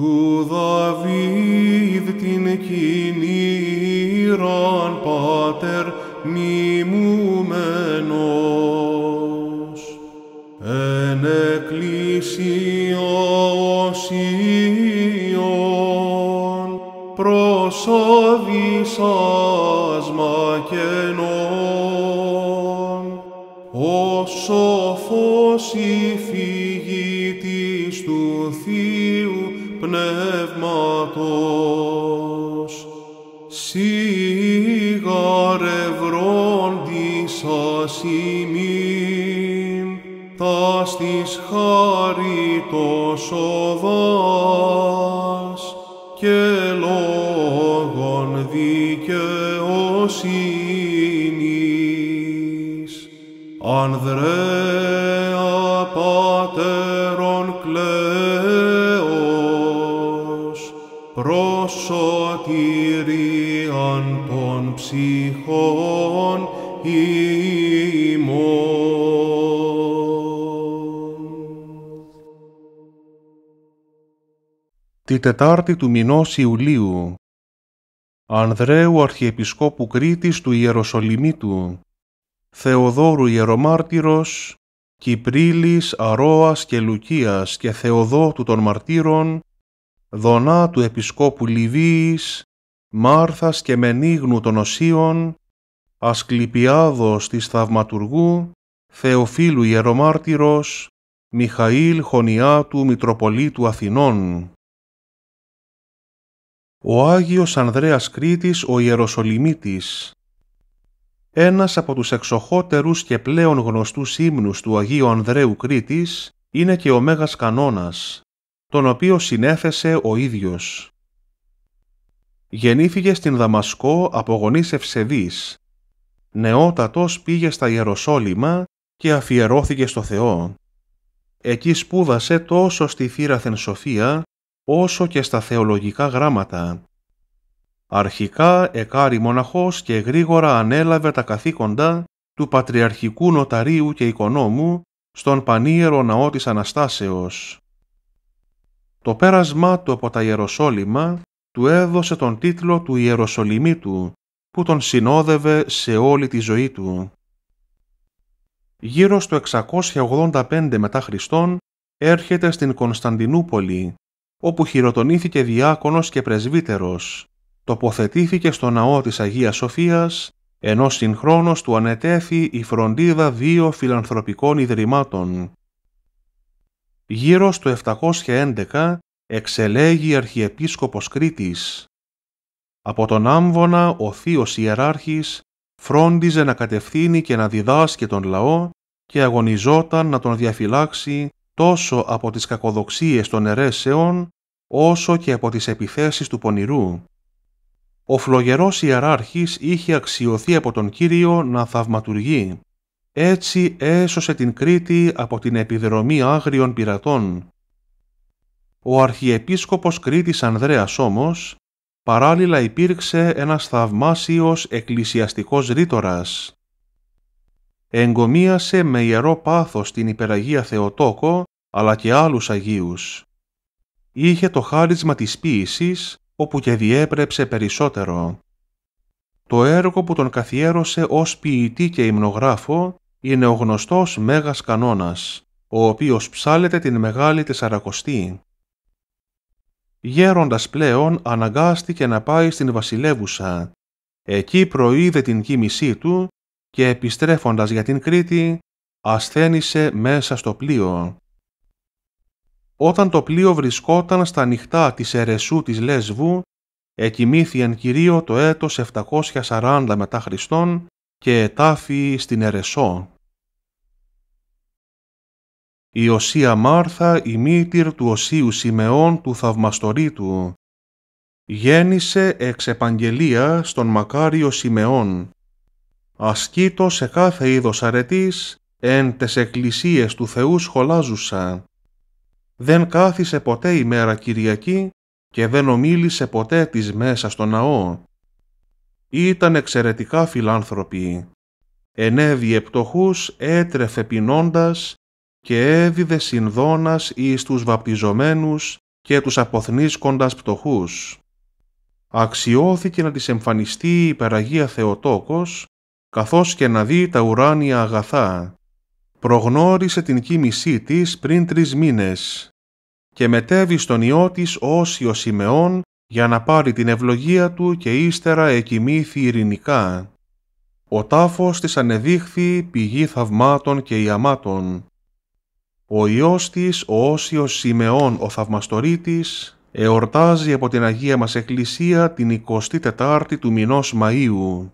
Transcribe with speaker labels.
Speaker 1: του Δαβίδ την κινήραν Πάτερ μιμουμένος, Εν εκκλησία οσίων προσοδισάσμα κενών, ο σοφός η σίγαρε Σιγαρευρών της τα τας χάρη χαριτός και λόγων δικαιοσύνης. Ανδρέα πατέρων κλαις, σωτηρίαν των ψυχών ημών.
Speaker 2: Τη Τετάρτη του μηνός Ιουλίου Ανδρέου Αρχιεπισκόπου Κρήτης του Ιεροσολυμίτου, Θεοδόρου Ιερομάρτυρος, Κυπρίλης, Αρώας και Λουκίας και Θεοδότου των Μαρτύρων, Δονά του Επισκόπου Λιβύης, Μάρθας και Μενίγνου των Οσίων, Ασκληπιάδος της Θαυματουργού, Θεοφίλου Ιερομάρτυρος, Μιχαήλ Χωνιάτου Μητροπολίτου Αθηνών. Ο Άγιος Ανδρέας Κρήτης ο Ιεροσολυμίτης Ένας από τους εξοχότερους και πλέον γνωστούς ύμνους του Αγίου Ανδρέου Κρήτης είναι και ο Μέγας Κανόνας τον οποίο συνέθεσε ο ίδιος. Γεννήθηκε στην Δαμασκό από γονείς ευσεβείς. Νεότατος πήγε στα Ιεροσόλυμα και αφιερώθηκε στο Θεό. Εκεί σπούδασε τόσο στη θύρα σοφία, όσο και στα θεολογικά γράμματα. Αρχικά εκάρι μοναχός και γρήγορα ανέλαβε τα καθήκοντα του Πατριαρχικού Νοταρίου και Οικονόμου στον Πανίερο Ναό της Αναστάσεως. Το πέρασμά του από τα Ιεροσόλυμα του έδωσε τον τίτλο του Ιεροσολυμίτου που τον συνόδευε σε όλη τη ζωή του. Γύρω στο 685 μετά Χριστόν έρχεται στην Κωνσταντινούπολη, όπου χειροτονήθηκε διάκονος και πρεσβύτερος. Τοποθετήθηκε στο ναό της Αγίας Σοφίας, ενώ συγχρόνως του ανετέθη η φροντίδα δύο φιλανθρωπικών ιδρυμάτων, γύρω στο 711 εξελέγει Αρχιεπίσκοπος Κρήτης. Από τον Άμβονα ο θείος ιεράρχης φρόντιζε να κατευθύνει και να διδάσκει τον λαό και αγωνιζόταν να τον διαφυλάξει τόσο από τις κακοδοξίες των αιρέσεων όσο και από τις επιθέσεις του πονηρού. Ο φλογερός ιεράρχης είχε αξιωθεί από τον Κύριο να θαυματουργεί. Έτσι έσωσε την Κρήτη από την επιδρομή άγριων πειρατών. Ο Αρχιεπίσκοπος Κρήτης Ανδρέας όμως, παράλληλα υπήρξε ένας θαυμάσιος εκκλησιαστικός ρήτορας. Εγκομίασε με ιερό πάθος την Υπεραγία Θεοτόκο, αλλά και άλλους Αγίους. Είχε το χάρισμα της ποίησης, όπου και διέπρεψε περισσότερο. Το έργο που τον καθιέρωσε ως ποιητή και υμνογράφο είναι ο γνωστός Μέγας Κανόνας, ο οποίος ψάλεται την Μεγάλη Τεσσαρακοστή. Γέροντας πλέον αναγκάστηκε να πάει στην βασιλεύουσα. Εκεί προείδε την κίνησή του και επιστρέφοντας για την Κρήτη, ασθένησε μέσα στο πλοίο. Όταν το πλοίο βρισκόταν στα νυχτά της Ερεσού της Λέσβου, εκοιμήθηκαν κυρίω το έτος 740 μετά Χριστόν και ετάφη στην Ερεσό η οσία Μάρθα η μήτηρ του οσίου Σιμεών του θαυμαστορίτου. Γέννησε εξ επαγγελία στον μακάριο Σιμεών. Ασκήτω σε κάθε είδος αρετής, εν τες εκκλησίες του Θεού σχολάζουσα. Δεν κάθισε ποτέ ημέρα Κυριακή και δεν ομίλησε ποτέ τις μέσα στο ναό. Ήταν εξαιρετικά φιλάνθρωποι. Ενέβη επτοχούς, έτρεφε πεινώντας, και έδιδε συνδόνας εις τους βαπτιζομένους και τους αποθνίσκοντας πτωχούς. Αξιώθηκε να της εμφανιστεί η υπεραγία Θεοτόκος, καθώς και να δει τα ουράνια αγαθά. Προγνώρισε την κοίμησή της πριν τρεις μήνες και μετέβη στον ιό της όσιο Σιμεών για να πάρει την ευλογία του και ύστερα εκοιμήθη ειρηνικά. Ο τάφος της ανεδείχθη πηγή θαυμάτων και ιαμάτων ο Υιός της, ο Όσιος Σιμεών ο Θαυμαστορίτης, εορτάζει από την Αγία μας Εκκλησία την 24η του μηνός Μαΐου.